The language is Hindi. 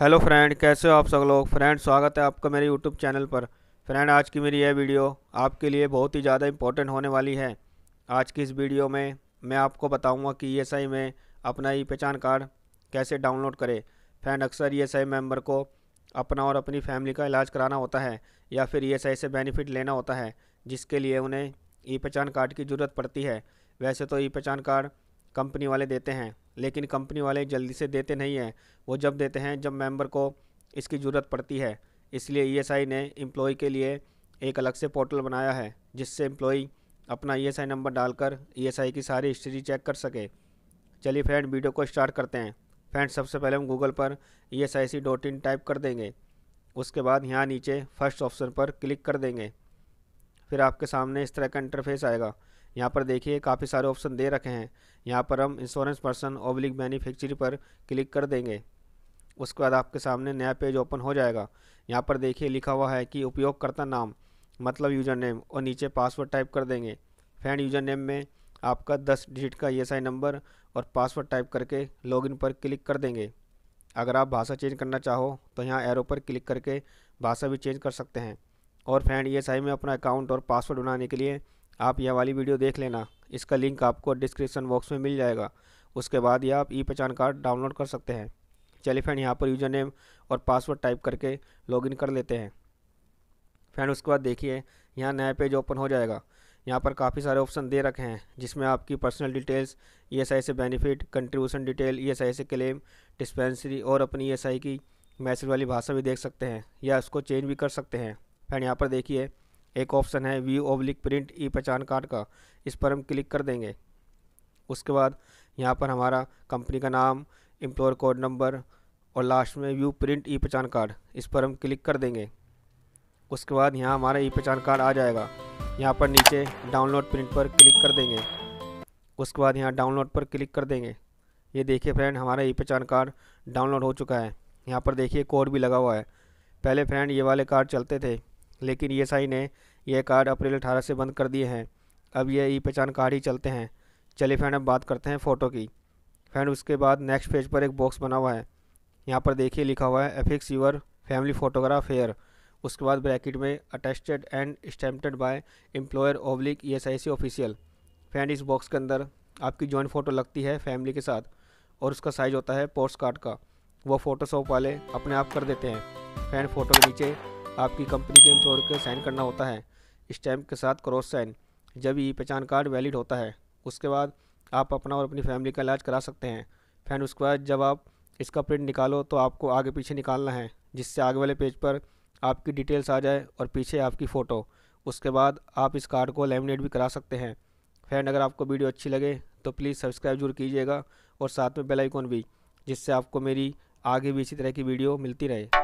हेलो फ्रेंड कैसे हो आप सब लोग फ्रेंड स्वागत है आपका मेरे यूट्यूब चैनल पर फ्रेंड आज की मेरी यह वीडियो आपके लिए बहुत ही ज़्यादा इम्पोर्टेंट होने वाली है आज की इस वीडियो में मैं आपको बताऊंगा कि ई एस आई में अपना ई पहचान कार्ड कैसे डाउनलोड करें फ्रेंड अक्सर ई एस आई मेम्बर को अपना और अपनी फैमिली का इलाज कराना होता है या फिर ई एस आई से बेनिफिट लेना होता है जिसके लिए उन्हें ई पहचान कार्ड की ज़रूरत पड़ती है वैसे तो ई पहचान कार्ड कंपनी वाले देते हैं लेकिन कंपनी वाले जल्दी से देते नहीं हैं वो जब देते हैं जब मेंबर को इसकी ज़रूरत पड़ती है इसलिए ई e ने एम्प्लॉय के लिए एक अलग से पोर्टल बनाया है जिससे एम्प्लॉय अपना ई e नंबर डालकर ई e की सारी हिस्ट्री चेक कर सके चलिए फ्रेंड वीडियो को स्टार्ट करते हैं फ्रेंड सबसे पहले हम गूगल पर E S I C dot in type कर देंगे उसके बाद यहाँ नीचे फर्स्ट ऑप्शन पर क्लिक कर देंगे फिर आपके सामने इस तरह का इंटरफेस आएगा यहाँ पर देखिए काफ़ी सारे ऑप्शन दे रखे हैं यहाँ पर हम इंश्योरेंस पर्सन ओब्लिक मैन्युफैक्चरी पर क्लिक कर देंगे उसके बाद आपके सामने नया पेज ओपन हो जाएगा यहाँ पर देखिए लिखा हुआ है कि उपयोगकर्ता नाम मतलब यूज़र नेम और नीचे पासवर्ड टाइप कर देंगे फैन यूज़र नेम में आपका दस डिजिट का ई नंबर और पासवर्ड टाइप करके लॉग पर क्लिक कर देंगे अगर आप भाषा चेंज करना चाहो तो यहाँ एरो पर क्लिक करके भाषा भी चेंज कर सकते हैं और फ्रेंड ई में अपना अकाउंट और पासवर्ड बनाने के लिए आप यह वाली वीडियो देख लेना इसका लिंक आपको डिस्क्रिप्शन बॉक्स में मिल जाएगा उसके बाद यह आप ई पहचान कार्ड डाउनलोड कर सकते हैं चलिए फ्रेंड यहाँ पर यूजर नेम और पासवर्ड टाइप करके लॉगिन कर लेते हैं फ्रेंड उसके बाद देखिए यहाँ नया पेज ओपन हो जाएगा यहाँ पर काफ़ी सारे ऑप्शन दे रखे हैं जिसमें आपकी personal details E S I से benefit contribution detail E S I से क्लेम डिस्पेंसरी और अपनी ई एस आई की मैसेज वाली भाषा भी देख सकते हैं या उसको चेंज भी कर सकते हैं फ्रेंड यहाँ पर देखिए एक ऑप्शन है व्यू ओब्लिक प्रिंट ई पहचान कार्ड का इस पर हम क्लिक कर देंगे उसके बाद यहाँ पर हमारा कंपनी का नाम एम्प्लॉयर कोड नंबर और लास्ट में व्यू प्रिंट ई पहचान कार्ड इस पर हम क्लिक कर देंगे उसके बाद यहाँ हमारा ई पहचान कार्ड आ जाएगा यहाँ पर नीचे डाउनलोड प्रिंट पर क्लिक कर देंगे उसके बाद यहाँ डाउनलोड पर क्लिक कर देंगे ये देखिए फ्रेंड हमारा ई पहचान कार्ड डाउनलोड हो चुका है यहाँ पर देखिए कोड भी लगा हुआ है पहले फ्रेंड ये वाले कार्ड चलते थे लेकिन ई ने यह कार्ड अप्रैल अठारह से बंद कर दिए हैं अब यह ई पहचान कार्ड ही चलते हैं चलिए फ्रेंड अब बात करते हैं फ़ोटो की फ्रेंड उसके बाद नेक्स्ट पेज पर एक बॉक्स बना हुआ है यहाँ पर देखिए लिखा हुआ है affix your family photograph here उसके बाद ब्रैकेट में attested and stamped by employer oblique E S I C official friend इस बॉक्स के अंदर आपकी जॉइंट फ़ोटो लगती है फैमिली के साथ और उसका साइज़ होता है पोस्ट कार्ड का वो फ़ोटोशॉप वाले अपने आप कर देते हैं फ्रेंड फ़ोटो के नीचे आपकी कंपनी के एम्प्लॉयर को साइन करना होता है स्टैम्प के साथ क्रॉस साइन जब ये पहचान कार्ड वैलिड होता है उसके बाद आप अपना और अपनी फैमिली का इलाज करा सकते हैं फिर उसके बाद जब आप इसका प्रिंट निकालो तो आपको आगे पीछे निकालना है जिससे आगे वाले पेज पर आपकी डिटेल्स आ जाए और पीछे आपकी फ़ोटो उसके बाद आप इस कार्ड को लेमिनेट भी करा सकते हैं फ्रेंड अगर आपको वीडियो अच्छी लगे तो प्लीज़ सब्सक्राइब जरूर कीजिएगा और साथ में बेल आइकॉन भी जिससे आपको मेरी आगे भी इसी तरह की वीडियो मिलती रहे